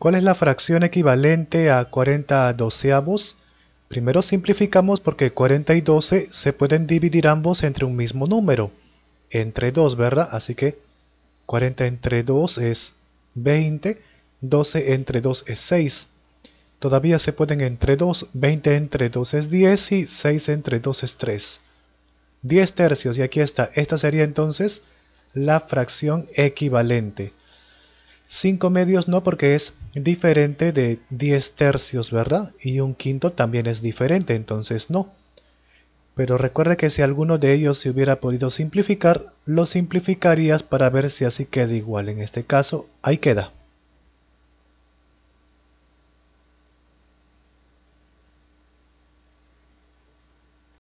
¿Cuál es la fracción equivalente a 40 doceavos? Primero simplificamos porque 40 y 12 se pueden dividir ambos entre un mismo número. Entre 2, ¿verdad? Así que 40 entre 2 es 20, 12 entre 2 es 6. Todavía se pueden entre 2, 20 entre 2 es 10 y 6 entre 2 es 3. 10 tercios y aquí está, esta sería entonces la fracción equivalente. 5 medios no porque es diferente de 10 tercios, ¿verdad? Y un quinto también es diferente, entonces no. Pero recuerde que si alguno de ellos se hubiera podido simplificar, lo simplificarías para ver si así queda igual. En este caso, ahí queda.